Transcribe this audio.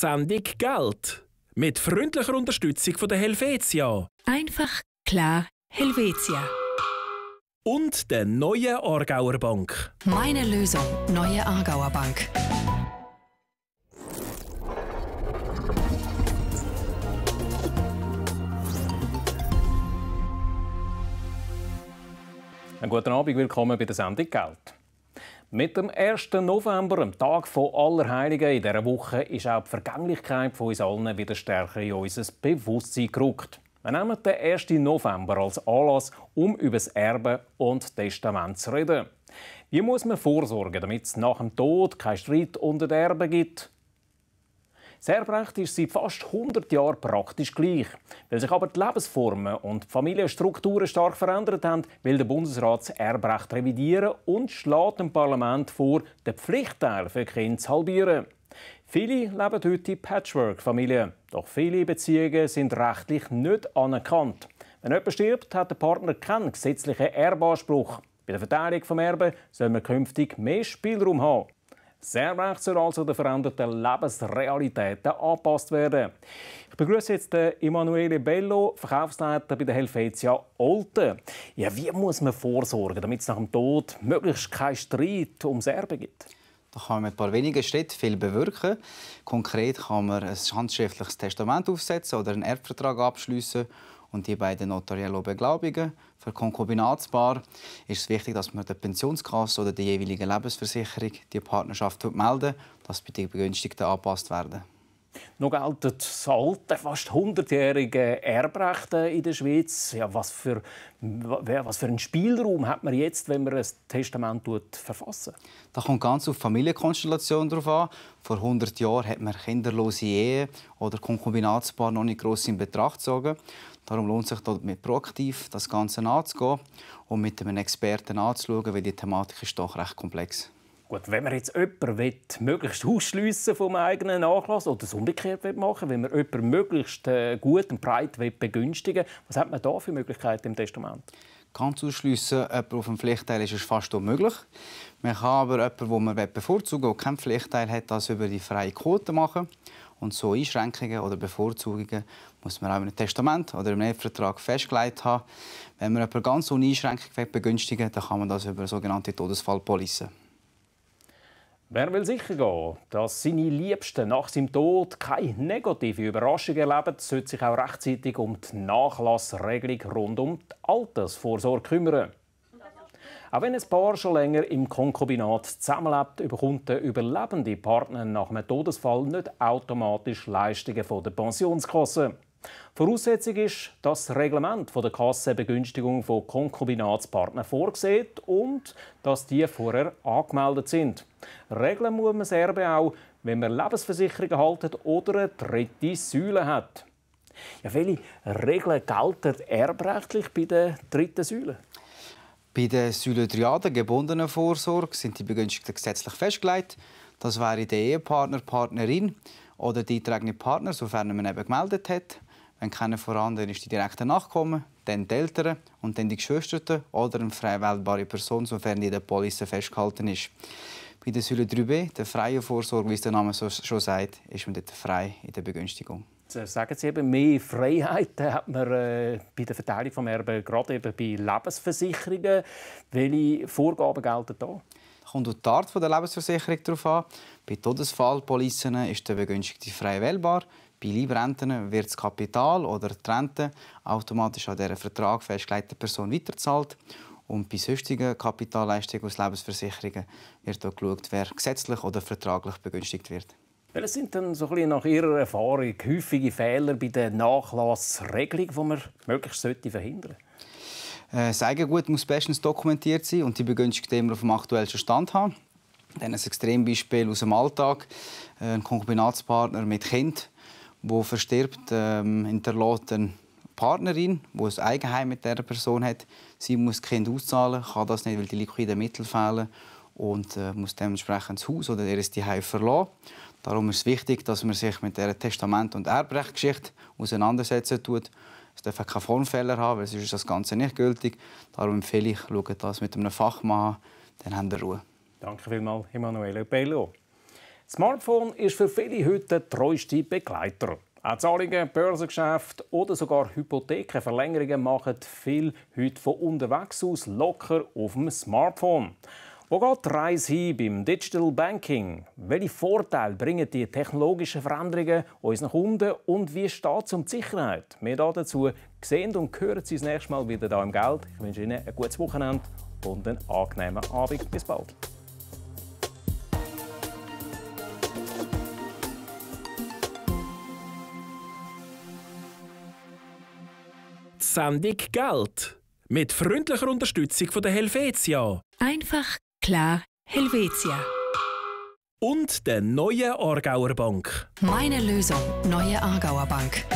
Sendung Geld. Mit freundlicher Unterstützung von der Helvetia. Einfach, klar, Helvetia. Und der neuen Aargauer Bank. Meine Lösung, neue Aargauer Bank. Einen guten Abend, willkommen bei der Sendung Geld. Mit dem 1. November, dem Tag von Allerheiligen in dieser Woche, ist auch die Vergänglichkeit von uns allen wieder stärker in unser Bewusstsein gerückt. Wir nehmen den 1. November als Anlass, um über das Erbe und Testament zu reden. Wie muss man vorsorgen, damit es nach dem Tod keinen Streit unter den Erben gibt? Serbrecht ist seit fast 100 Jahren praktisch gleich. Weil sich aber die Lebensformen und die Familienstrukturen stark verändert haben, will der Bundesrat das Erbrecht revidieren und schlägt dem Parlament vor, den Pflichtteil für Kinder zu halbieren. Viele leben heute in Patchwork-Familien, doch viele Beziehungen sind rechtlich nicht anerkannt. Wenn jemand stirbt, hat der Partner keinen gesetzlichen Erbanspruch. Bei der Verteilung des Erbe soll man künftig mehr Spielraum haben. Sehr recht soll also der veränderten Lebensrealität angepasst werden. Ich begrüße jetzt Emanuele Bello, Verkaufsleiter bei der Helvetia Olten. Ja, wie muss man vorsorgen, damit es nach dem Tod möglichst keinen Streit ums Erbe gibt? Da kann man mit ein paar wenigen Schritten viel bewirken. Konkret kann man ein handschriftliches Testament aufsetzen oder einen Erbvertrag abschließen und die beiden notariell beglaubigen. Für Konkubinatspaar ist es wichtig, dass man der Pensionskasse oder der jeweiligen Lebensversicherung die Partnerschaft melden, dass bei den Begünstigten angepasst werden. Noch gelten das alte, fast 100-jährige Erbrechte in der Schweiz. Ja, was, für, was für einen Spielraum hat man jetzt, wenn man ein Testament verfassen Da kommt ganz auf die Familienkonstellation drauf an. Vor 100 Jahren hat man kinderlose Ehe oder Konkubinatspaar noch nicht gross in Betracht gezogen. Darum lohnt es sich damit proaktiv das Ganze anzugehen und mit einem Experten anzuschauen, weil die Thematik ist doch recht komplex ist. Gut, wenn man jetzt jemanden möglichst ausschliessen vom eigenen Nachlass oder es umgekehrt will machen wenn man jemanden möglichst äh, gut und breit begünstigen will, was hat man da für Möglichkeiten im Testament? Ganz ausschliessen, jemanden auf dem Pflichtteil ist, ist fast unmöglich. Man kann aber jemanden, den man bevorzugen will, keinen Pflichtteil hat, das über die freie Quote machen. Und so Einschränkungen oder Bevorzugungen muss man auch in einem Testament oder im Ehevertrag festgelegt haben. Wenn man jemanden ganz ohne Einschränkung begünstigen will, dann kann man das über eine sogenannte Todesfallpolice Wer will sicher gehen, dass seine Liebsten nach seinem Tod keine negative Überraschung erleben, sollte sich auch rechtzeitig um die Nachlassregelung rund um die Altersvorsorge kümmern. Auch wenn ein Paar schon länger im Konkubinat zusammenlebt, bekommt der überlebende Partner nach einem Todesfall nicht automatisch Leistungen von der Pensionskasse. Voraussetzung ist, dass das Reglement der Kassenbegünstigung von Konkubinatspartnern vorsieht und dass die vorher angemeldet sind. Regeln muss man Erbe auch, wenn man Lebensversicherungen haltet oder eine dritte Säule hat. Ja, welche Regeln gelten erbrechtlich bei der dritten Säule? Bei der Säule 3a, der gebundenen Vorsorge, sind die Begünstigten gesetzlich festgelegt. Das wäre der Ehepartner, Partnerin oder die eingetragene Partner, sofern man eben gemeldet hat. Wenn keiner voran, ist die direkten Nachkommen, dann die Eltern und dann die Geschwisterten oder eine frei wählbare Person, sofern die in der Police festgehalten ist. Bei der Säule 3b, der freien Vorsorge, wie es der Name so, schon sagt, ist man dort frei in der Begünstigung. sagen Sie eben, mehr Freiheiten hat man äh, bei der Verteilung des Erbe, gerade eben bei Lebensversicherungen. Welche Vorgaben gelten da? kommt auf die Art der Lebensversicherung darauf an. Bei Todesfallpolicen ist der Begünstigte frei wählbar. Bei Leibrenten wird das Kapital oder die Rente automatisch an der Vertrag festgelegten Person weiterzahlt. Und bei sonstigen Kapitalleistungen aus Lebensversicherungen wird auch geschaut, wer gesetzlich oder vertraglich begünstigt wird. Welche sind denn so ein nach Ihrer Erfahrung häufige Fehler bei der Nachlassregelung, die man möglichst verhindern sollte? Äh, das Eigengut muss bestens dokumentiert sein und die Begünstigten immer auf dem aktuellsten Stand haben. Dann ein Extrembeispiel aus dem Alltag. Äh, ein Konkubinatspartner mit Kind wo verstirbt, ähm, hinterlässt eine Partnerin, die ein Eigenheim mit dieser Person hat. Sie muss das Kind auszahlen, kann das nicht, weil die liquiden Mittel fehlen und äh, muss dementsprechend das Haus oder ihr Zuhause verlassen. Darum ist es wichtig, dass man sich mit der Testament- und Erbrechtsgeschichte auseinandersetzen tut. Es darf keine Formfehler haben, weil sonst ist das Ganze nicht gültig. Darum empfehle ich, schaut das mit einem Fachmann an, dann habt ihr Ruhe. Danke vielmals, Emanuele Bello. Smartphone ist für viele heute der treueste Begleiter. Auch Zahlungen, Börsengeschäfte oder sogar Hypothekenverlängerungen machen viel heute von unterwegs aus locker auf dem Smartphone. Wo geht die Reise hin beim Digital Banking? Welche Vorteile bringen die technologischen Veränderungen unseren Kunden und wie steht es um die Sicherheit? Mehr dazu sehen und hören Sie das nächste Mal wieder hier im Geld. Ich wünsche Ihnen ein gutes Wochenende und einen angenehmen Abend. Bis bald. Sendung Geld. Mit freundlicher Unterstützung von der Helvetia. Einfach, klar, Helvetia. Und der neue Aargauer Bank. Meine Lösung, neue Aargauer Bank.